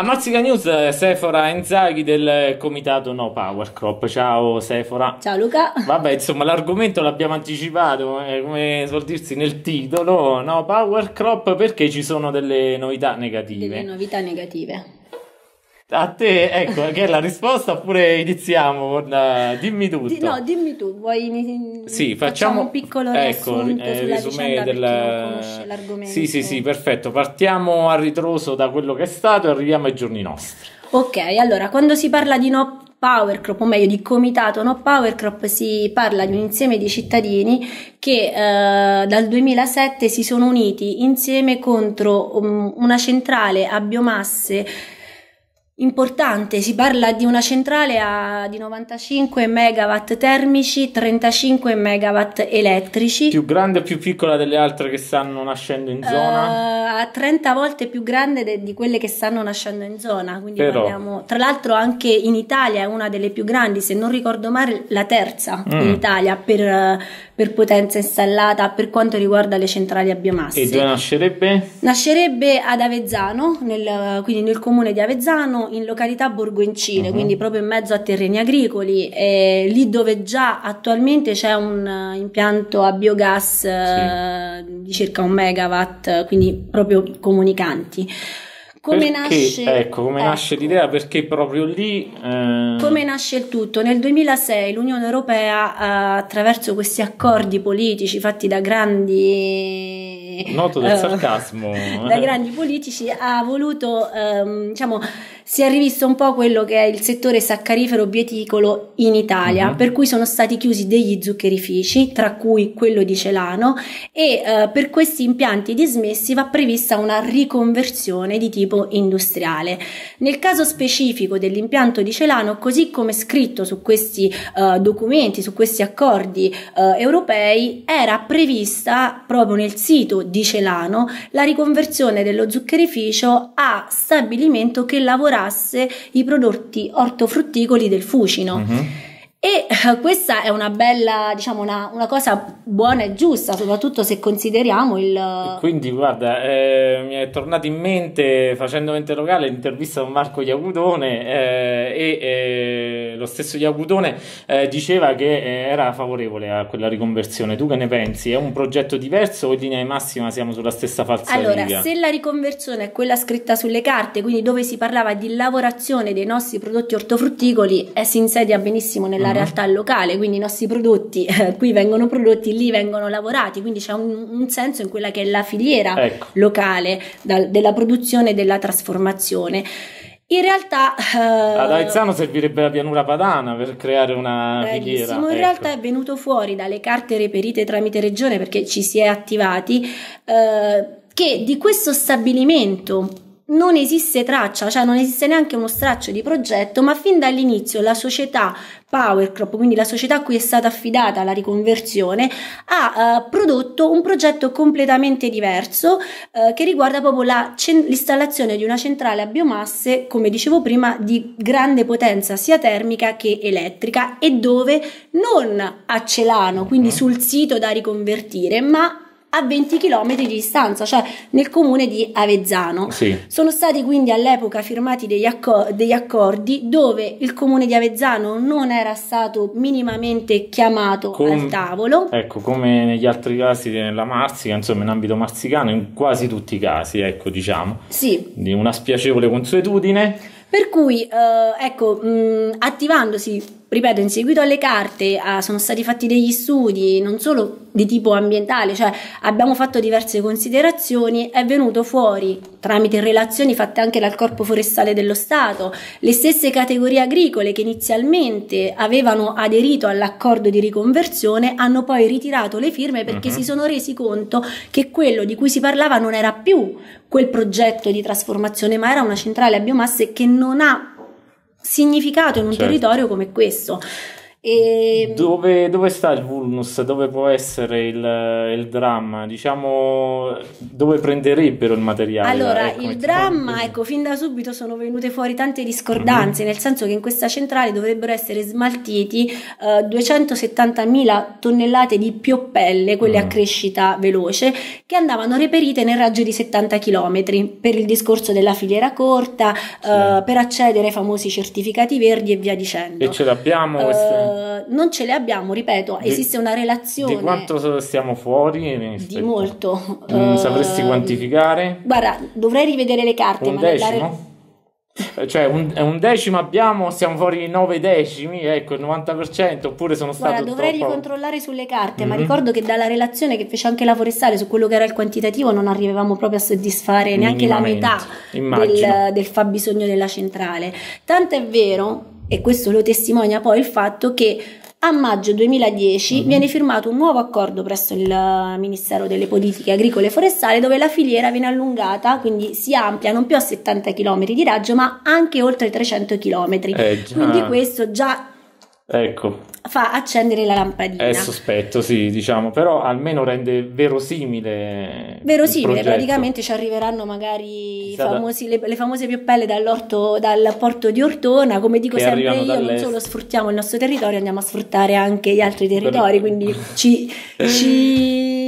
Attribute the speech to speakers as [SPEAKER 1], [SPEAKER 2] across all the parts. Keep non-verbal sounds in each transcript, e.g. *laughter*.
[SPEAKER 1] A Mazzica News, eh, Sefora Enzaghi del comitato No Power Crop. Ciao Sefora. Ciao Luca. Vabbè, insomma, l'argomento l'abbiamo anticipato, eh, come suol dirsi nel titolo, No Power Crop, perché ci sono delle novità negative. Delle
[SPEAKER 2] novità negative.
[SPEAKER 1] A te, ecco, che è la risposta oppure iniziamo con, uh, dimmi tutto. Di, no,
[SPEAKER 2] dimmi tu, vuoi in... Sì,
[SPEAKER 1] facciamo, facciamo un piccolo ecco, eh, risume della... l'argomento. Sì, sì, sì, perfetto. Partiamo a ritroso da quello che è stato e arriviamo ai giorni nostri.
[SPEAKER 2] Ok, allora, quando si parla di no power crop, o meglio di comitato no power crop, si parla di un insieme di cittadini che eh, dal 2007 si sono uniti insieme contro um, una centrale a biomasse importante, si parla di una centrale a, di 95 MW termici, 35 MW elettrici.
[SPEAKER 1] Più grande o più piccola delle altre che stanno nascendo in zona?
[SPEAKER 2] Uh, eh, 30 volte più grande de, di quelle che stanno nascendo in zona. Però... parliamo, tra l'altro anche in Italia è una delle più grandi, se non ricordo male la terza mm. in Italia per, per, potenza installata per quanto riguarda le centrali a biomassa. E dove
[SPEAKER 1] nascerebbe?
[SPEAKER 2] Nascerebbe ad Avezzano, nel, quindi nel comune di Avezzano in località Borgoncine, uh-huh. quindi proprio in mezzo a terreni agricoli, eh, lì dove già attualmente c'è un eh, impianto a biogas sì. Eh, di circa un megawatt, quindi proprio comunicanti. Come, perché, nasce, ecco,
[SPEAKER 1] come ecco. nasce, l'idea? Perché proprio lì... Eh... Come
[SPEAKER 2] nasce il tutto? Nel 2006 l'Unione Europea, eh, attraverso questi accordi politici fatti da grandi... Noto del sarcasmo. *laughs* da grandi politici, ha voluto, ehm, diciamo si è rivisto un po' quello che è il settore saccarifero bieticolo in Italia, uh mhm. -huh. per cui sono stati chiusi degli zuccherifici, tra cui quello di Celano, e uh, per questi impianti dismessi va prevista una riconversione di tipo industriale. Nel caso specifico dell'impianto di Celano, così come scritto su questi uh, documenti, su questi accordi eh, europei, era prevista proprio nel sito di Celano la riconversione dello zuccherificio a stabilimento che lavorava comprasse i prodotti ortofrutticoli del Fucino. Mm-hmm. E eh, questa è una bella, diciamo, una, una, cosa buona e giusta, soprattutto se consideriamo il. Eh,
[SPEAKER 1] quindi, guarda, eh, mi è tornato in mente facendo mente locale l'intervista con Marco Iacutone eh, e eh, lo stesso Iacutone eh, diceva che era favorevole a quella riconversione. Tu che ne pensi? È un progetto diverso o in linea di massima siamo sulla stessa falsariga? Allora, se
[SPEAKER 2] la riconversione è quella scritta sulle carte, quindi dove si parlava di lavorazione dei nostri prodotti ortofrutticoli, si insedia benissimo nella nella mm. realtà locale, quindi i nostri prodotti eh, qui vengono prodotti, lì vengono lavorati, quindi c'è un, un senso in quella che è la filiera ecco. locale da, della produzione e della trasformazione. In realtà uh, ad Aizzano
[SPEAKER 1] servirebbe la pianura padana per creare una filiera. In ecco. realtà è
[SPEAKER 2] venuto fuori dalle carte reperite tramite regione perché ci si è attivati uh, che di questo stabilimento non esiste traccia, cioè non esiste neanche uno straccio di progetto, ma fin dall'inizio la società Powercrop, quindi la società a cui è stata affidata la riconversione, ha eh, prodotto un progetto completamente diverso eh, che riguarda proprio l'installazione di una centrale a biomasse, come dicevo prima, di grande potenza sia termica che elettrica e dove non a Celano, quindi mm-hmm. sul sito da riconvertire, ma a 20 km di distanza, cioè nel comune di Avezzano. Sì. Sono stati quindi all'epoca firmati degli, accor degli, accordi dove il comune di Avezzano non era stato minimamente chiamato Com al tavolo.
[SPEAKER 1] Ecco, come negli altri casi della Marsica, insomma in ambito marsicano, in quasi tutti i casi, ecco diciamo. Sì. Di una spiacevole consuetudine.
[SPEAKER 2] Per cui, eh, ecco, mh, mm, attivandosi ripeto, in seguito alle carte ah, sono stati fatti degli studi non solo di tipo ambientale, cioè abbiamo fatto diverse considerazioni, è venuto fuori tramite relazioni fatte anche dal Corpo Forestale dello Stato, le stesse categorie agricole che inizialmente avevano aderito all'accordo di riconversione hanno poi ritirato le firme perché uh mhm. -huh. si sono resi conto che quello di cui si parlava non era più quel progetto di trasformazione, ma era una centrale a biomasse che non ha significato in un certo. territorio come questo. E... Ehm,
[SPEAKER 1] dove, dove, sta il vulnus? Dove può essere il, il dramma? Diciamo, dove prenderebbero il materiale? Allora, ecco, il
[SPEAKER 2] dramma, ecco, fin da subito sono venute fuori tante discordanze, mm. nel senso che in questa centrale dovrebbero essere smaltiti eh, 270.000 tonnellate di pioppelle, quelle mm. a crescita veloce, che andavano reperite nel raggio di 70 km per il discorso della filiera corta, sì. eh, per accedere ai famosi certificati verdi e via dicendo.
[SPEAKER 1] E ce l'abbiamo? Uh,
[SPEAKER 2] eh, non ce le abbiamo, ripeto, di, esiste una relazione. Di
[SPEAKER 1] quanto stiamo fuori? Eh, di
[SPEAKER 2] molto. Mm, eh, sapresti
[SPEAKER 1] quantificare?
[SPEAKER 2] Guarda, dovrei rivedere le carte. Un ma decimo?
[SPEAKER 1] cioè un, un, decimo abbiamo, siamo fuori nove decimi, ecco il 90%, oppure sono stato... Guarda, dovrei troppo...
[SPEAKER 2] ricontrollare sulle carte, mm-hmm. ma ricordo che dalla relazione che fece anche la forestale su quello che era il quantitativo non arrivavamo proprio a soddisfare neanche la metà
[SPEAKER 1] del,
[SPEAKER 2] del, fabbisogno della centrale. Tanto è vero e questo lo testimonia poi il fatto che a maggio 2010 uh -huh. viene firmato un nuovo accordo presso il eh, Ministero delle Politiche Agricole e Forestali dove la filiera viene allungata, quindi si amplia non più a 70 km di raggio ma anche oltre 300 km. Eh, quindi questo già Ecco. Fa accendere la lampadina. È
[SPEAKER 1] sospetto, sì, diciamo, però almeno rende verosimile. Verosimile, praticamente
[SPEAKER 2] ci arriveranno magari famosi, le, le, famose pioppelle dal porto di Ortona, come dico che sempre io, dall'est. non solo sfruttiamo il nostro territorio, andiamo a sfruttare anche gli altri territori, quindi *laughs*
[SPEAKER 1] ci, ci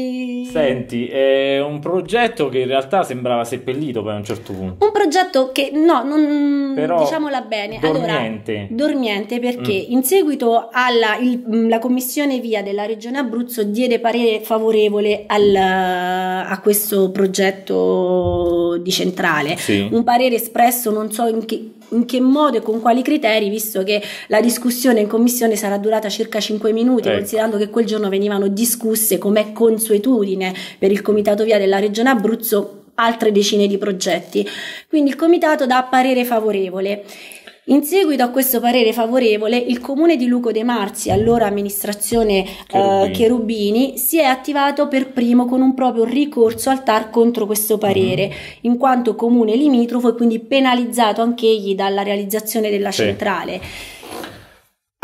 [SPEAKER 1] Senti, è un progetto che in realtà sembrava seppellito poi a un certo punto.
[SPEAKER 2] Un progetto che, no, non, Però, diciamola bene. Dormiente. Allora, dormiente perché mm. in seguito alla il, mm, la commissione via della regione Abruzzo diede parere favorevole al, a questo progetto di centrale. Sì. Un parere espresso, non so in che in che modo e con quali criteri, visto che la discussione in commissione sarà durata circa 5 minuti, ecco. considerando che quel giorno venivano discusse, come consuetudine per il Comitato Via della Regione Abruzzo, altre decine di progetti. Quindi il Comitato dà parere favorevole. In seguito a questo parere favorevole, il comune di Luco De Marzi, allora amministrazione eh, Cherubini. Eh, Cherubini, si è attivato per primo con un proprio ricorso al TAR contro questo parere, mm. in quanto comune limitrofo e quindi penalizzato anch'egli dalla realizzazione della sì. centrale.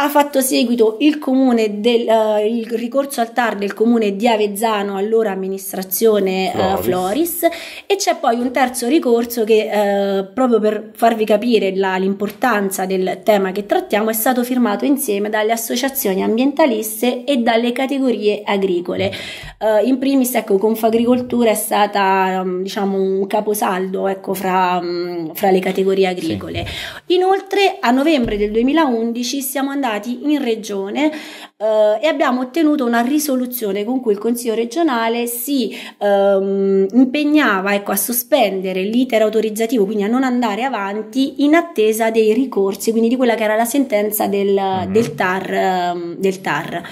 [SPEAKER 2] Ha fatto seguito il, comune del, uh, il ricorso al TAR del comune di Avezzano, allora amministrazione eh, Floris, uh, Floris e c'è poi un terzo ricorso che, uh, proprio per farvi capire l'importanza del tema che trattiamo, è stato firmato insieme dalle associazioni ambientaliste e dalle categorie agricole. Mm. in primis, ecco, Confagricoltura è stata um, diciamo, un caposaldo ecco, fra, um, fra, le categorie agricole. Sì. Inoltre, a novembre del 2011 siamo andati andati in regione eh, e abbiamo ottenuto una risoluzione con cui il Consiglio regionale si ehm, impegnava ecco, a sospendere l'iter autorizzativo, quindi a non andare avanti in attesa dei ricorsi, quindi di quella che era la sentenza del, mm-hmm. del TAR. Ehm, del TAR.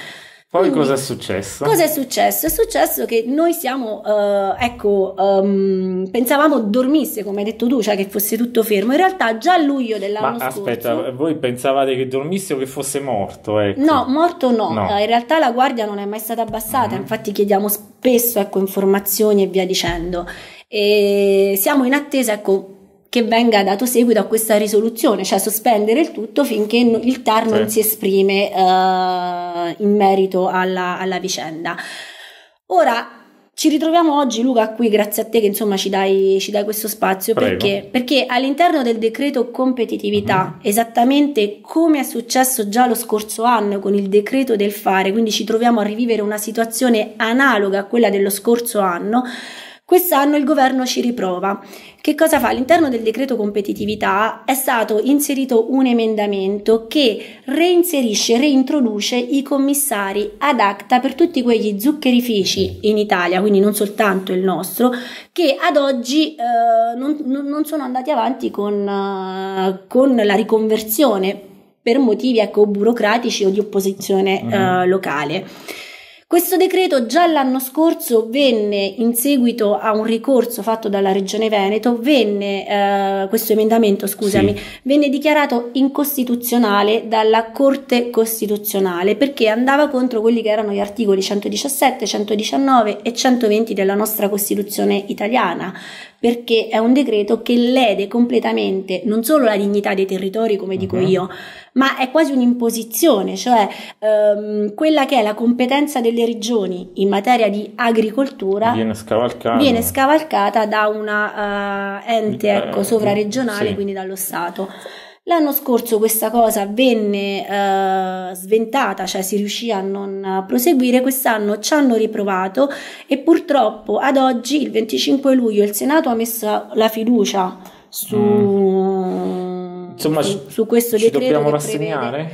[SPEAKER 1] Poi cosa è successo? Cosa è
[SPEAKER 2] successo? È successo che noi siamo, eh, ecco, um, pensavamo dormisse, come hai detto tu, cioè che fosse tutto fermo. In realtà già a luglio dell'anno Ma, scorso... aspetta,
[SPEAKER 1] voi pensavate che dormisse o che fosse morto? Ecco.
[SPEAKER 2] No, morto no. no. Eh, in realtà la guardia non è mai stata abbassata, mm. infatti chiediamo spesso, ecco, informazioni e via dicendo. E siamo in attesa, ecco, che venga dato seguito a questa risoluzione, cioè sospendere il tutto finché il TAR non si esprime uh, in merito alla, alla vicenda. Ora, ci ritroviamo oggi, Luca, qui grazie a te che insomma ci dai, ci dai questo spazio perché? perché? all'interno del decreto competitività, uh-huh. esattamente come è successo già lo scorso anno con il decreto del fare, quindi ci troviamo a rivivere una situazione analoga a quella dello scorso anno, Quest'anno il governo ci riprova. Che cosa fa? All'interno del decreto competitività è stato inserito un emendamento che reinserisce, reintroduce i commissari ad acta per tutti quegli zuccherifici in Italia, quindi non soltanto il nostro, che ad oggi eh, non, non, sono andati avanti con, eh, con la riconversione per motivi ecco, burocratici o di opposizione uh eh, locale. Questo decreto già l'anno scorso venne, in seguito a un ricorso fatto dalla Regione Veneto, venne, eh, questo emendamento scusami, sì. venne dichiarato incostituzionale dalla Corte Costituzionale perché andava contro quelli che erano gli articoli 117, 119 e 120 della nostra Costituzione italiana, perché è un decreto che lede completamente non solo la dignità dei territori, come uh -huh. dico mhm. io, ma è quasi un'imposizione, cioè ehm, quella che è la competenza delle regioni in materia di agricoltura viene
[SPEAKER 1] scavalcata, viene
[SPEAKER 2] scavalcata da un uh, eh, ente eh, ecco, sovraregionale, sì. quindi dallo Stato. L'anno scorso questa cosa venne eh, sventata, cioè si riuscì a non proseguire, quest'anno ci hanno riprovato e purtroppo ad oggi, il 25 luglio, il Senato ha messo la fiducia su, mm.
[SPEAKER 1] Insomma, su, su questo ci dobbiamo rassegnare?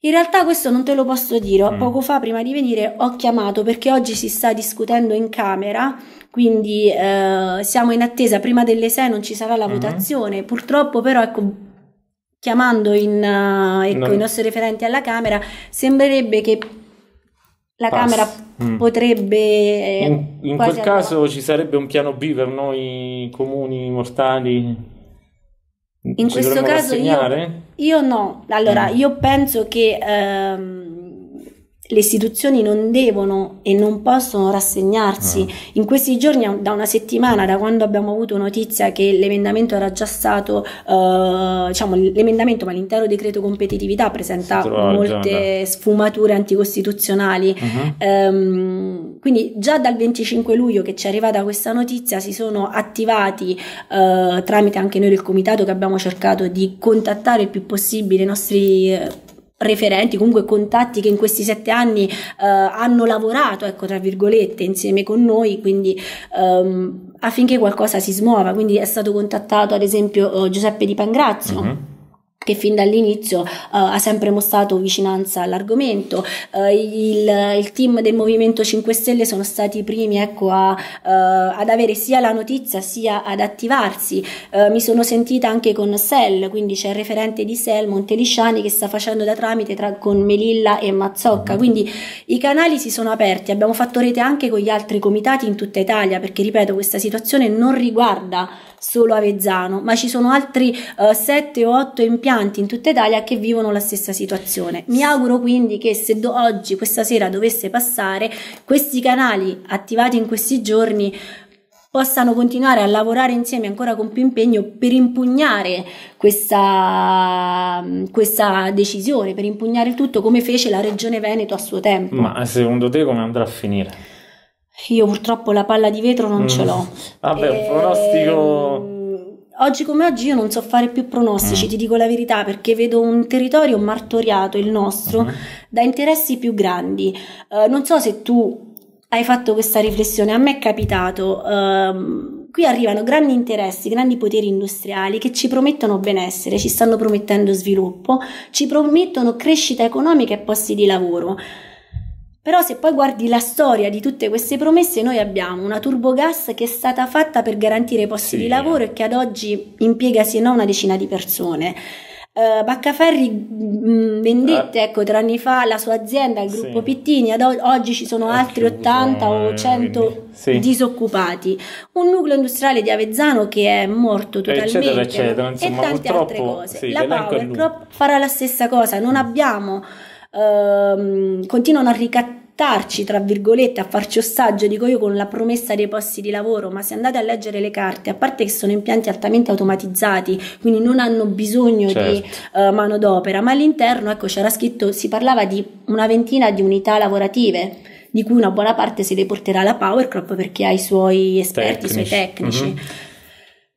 [SPEAKER 2] In realtà questo non te lo posso dire, mm. poco fa prima di venire ho chiamato perché oggi si sta discutendo in Camera, quindi eh, siamo in attesa, prima delle 6 non ci sarà la mm. votazione, purtroppo però ecco, chiamando in, uh, ecco, no. i nostri referenti alla Camera sembrerebbe che
[SPEAKER 1] la Pass. Camera mm.
[SPEAKER 2] potrebbe... Eh, in, in quel arrivare.
[SPEAKER 1] caso ci sarebbe un piano B per noi comuni mortali? Mm in questo caso io,
[SPEAKER 2] io, no. Allora, mm. io penso che ehm, le istituzioni non devono e non possono rassegnarsi. Ah. In questi giorni, da una settimana, da quando abbiamo avuto notizia che l'emendamento era già stato, eh, diciamo, l'emendamento, ma l'intero decreto competitività presenta trova, molte sfumature anticostituzionali. Uh-huh. Ehm, quindi già dal 25 luglio che ci è arrivata questa notizia si sono attivati eh, tramite anche noi del comitato che abbiamo cercato di contattare il più possibile i nostri eh, referenti, comunque contatti che in questi sette anni eh, hanno lavorato, ecco, tra virgolette, insieme con noi, quindi ehm, affinché qualcosa si smuova. Quindi è stato contattato ad esempio eh, Giuseppe Di Pangrazio. Mm-hmm che fin dall'inizio uh, ha sempre mostrato vicinanza all'argomento. Uh, il, il, team del Movimento 5 Stelle sono stati i primi ecco, a, uh, ad avere sia la notizia sia ad attivarsi. mi sono sentita anche con Sel, quindi c'è il referente di Sel, Montelisciani, che sta facendo da tramite tra, con Melilla e Mazzocca. Mm-hmm. Quindi i canali si sono aperti, abbiamo fatto rete anche con gli altri comitati in tutta Italia, perché ripeto, questa situazione non riguarda solo Avezzano, ma ci sono altri 7 o 8 impianti tanti in tutta Italia che vivono la stessa situazione. Mi auguro quindi che se oggi, questa sera, dovesse passare, questi canali attivati in questi giorni possano continuare a lavorare insieme ancora con più impegno per impugnare questa, questa decisione, per impugnare il tutto come fece la Regione Veneto a suo tempo. Ma
[SPEAKER 1] secondo te come andrà a finire?
[SPEAKER 2] Io purtroppo la palla di vetro non mm. ce l'ho. Vabbè, e... Ehm, pronostico Oggi come oggi io non so fare più pronostici, mm. ti dico la verità, perché vedo un territorio martoriato, il nostro, mm. da interessi più grandi. Uh, non so se tu hai fatto questa riflessione, a me è capitato. Um, qui arrivano grandi interessi, grandi poteri industriali che ci promettono benessere, ci stanno promettendo sviluppo, ci promettono crescita economica e posti di lavoro. Però se poi guardi la storia di tutte queste promesse, noi abbiamo una turbogas che è stata fatta per garantire posti sì. di lavoro e che ad oggi impiega se no una decina di persone. Uh, Baccaferri mh, mm, mm, vendette, eh. ecco, tre anni fa la sua azienda, il gruppo sì. Pittini, ad oggi ci sono altri 80 o 100 eh, sì. disoccupati. Un nucleo industriale di Avezzano che è morto totalmente. Eccetera, eccetera. Insomma, e tante altre cose. Sì, la Power Crop farà la stessa cosa, non mm. abbiamo ehm, continuano a ricattarci, tra virgolette, a farci ostaggio, dico io, con la promessa dei posti di lavoro, ma se andate a leggere le carte, a parte che sono impianti altamente automatizzati, quindi non hanno bisogno certo. di eh, manodopera, ma all'interno, ecco, c'era scritto, si parlava di una ventina di unità lavorative di cui una buona parte se le porterà la Powercrop perché ha i suoi esperti, tecnici. i suoi tecnici. Mm-hmm.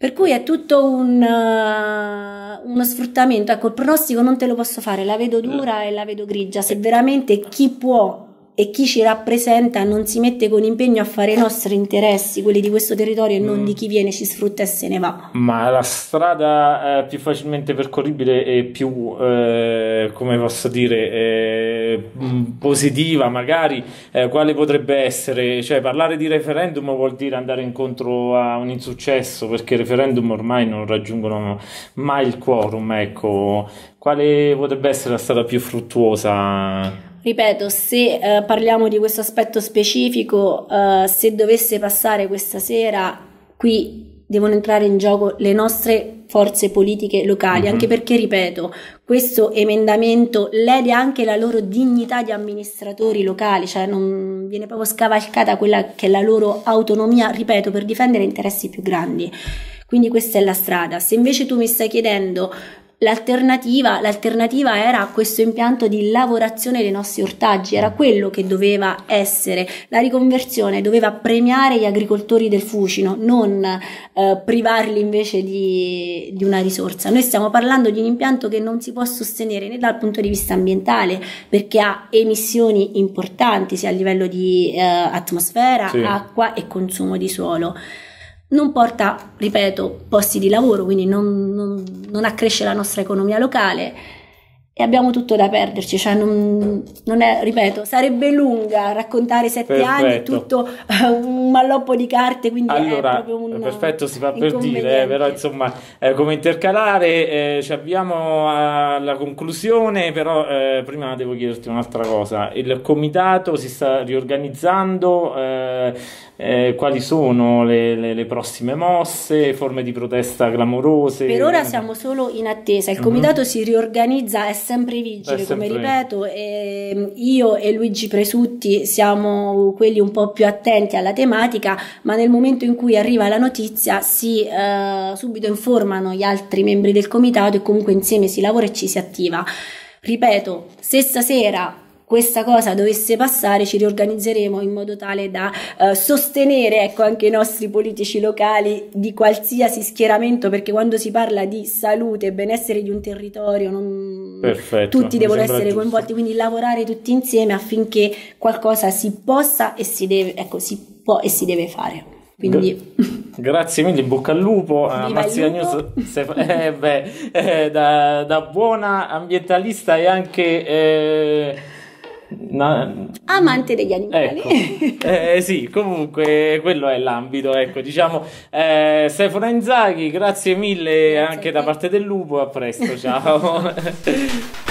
[SPEAKER 2] Per cui è tutto un, uh, uno sfruttamento. Ecco, il pronostico non te lo posso fare, la vedo dura eh. e la vedo grigia. Se eh. veramente chi può e chi ci rappresenta non si mette con impegno a fare i nostri interessi, quelli di questo territorio e non mm. di chi viene, ci sfrutta e se ne va.
[SPEAKER 1] Ma la strada eh, più facilmente percorribile e più, eh, come posso dire, eh, mm, positiva magari, eh, quale potrebbe essere? Cioè parlare di referendum vuol dire andare incontro a un insuccesso perché i referendum ormai non raggiungono mai il quorum, ecco. Quale potrebbe essere la strada più fruttuosa?
[SPEAKER 2] ripeto, se eh, parliamo di questo aspetto specifico, eh, se dovesse passare questa sera, qui devono entrare in gioco le nostre forze politiche locali, mm-hmm. anche perché, ripeto, questo emendamento lede anche la loro dignità di amministratori locali, cioè non viene proprio scavalcata quella che è la loro autonomia, ripeto, per difendere interessi più grandi. Quindi questa è la strada. Se invece tu mi stai chiedendo L'alternativa, l'alternativa, era questo impianto di lavorazione dei nostri ortaggi, era quello che doveva essere. La riconversione doveva premiare gli agricoltori del Fucino, non eh, privarli invece di, di, una risorsa. Noi stiamo parlando di un impianto che non si può sostenere né dal punto di vista ambientale, perché ha emissioni importanti sia a livello di eh, atmosfera, sì. acqua e consumo di suolo non porta, ripeto, posti di lavoro, quindi non, non, non accresce la nostra economia locale e abbiamo tutto da perderci, cioè non, non è, ripeto, sarebbe lunga raccontare sette perfetto. anni tutto eh, un malloppo di carte, quindi allora, è proprio un
[SPEAKER 1] perfetto si fa per dire, eh, però insomma eh, come intercalare eh, ci abbiamo alla conclusione, però eh, prima devo chiederti un'altra cosa, il comitato si sta riorganizzando, eh, quali sono le, le, le, prossime mosse, forme di protesta clamorose? Per ora siamo
[SPEAKER 2] solo in attesa, il mhm. comitato mm-hmm. si riorganizza, è sempre vigile, sempre come ripeto, e ehm, io e Luigi Presutti siamo quelli un po' più attenti alla tematica, ma nel momento in cui arriva la notizia si eh, subito informano gli altri membri del comitato e comunque insieme si lavora e ci si attiva. Ripeto, se stasera questa cosa dovesse passare ci riorganizzeremo in modo tale da eh, sostenere ecco, anche i nostri politici locali di qualsiasi schieramento, perché quando si parla di salute e benessere di un territorio non...
[SPEAKER 1] Perfetto, tutti devono essere giusto.
[SPEAKER 2] coinvolti, quindi lavorare tutti insieme affinché qualcosa si possa e si deve, ecco, si può e si deve fare. Quindi...
[SPEAKER 1] grazie mille, bocca al lupo. Eh, Viva Mazzina lupo. News se, eh, beh, eh, da, da, buona ambientalista e anche eh, Na...
[SPEAKER 2] Amante degli animali. Ecco.
[SPEAKER 1] Eh, eh, sì, comunque quello è l'ambito, ecco, diciamo. Eh, Stefano Inzaghi, grazie mille grazie anche da parte del lupo, a presto, ciao. *laughs*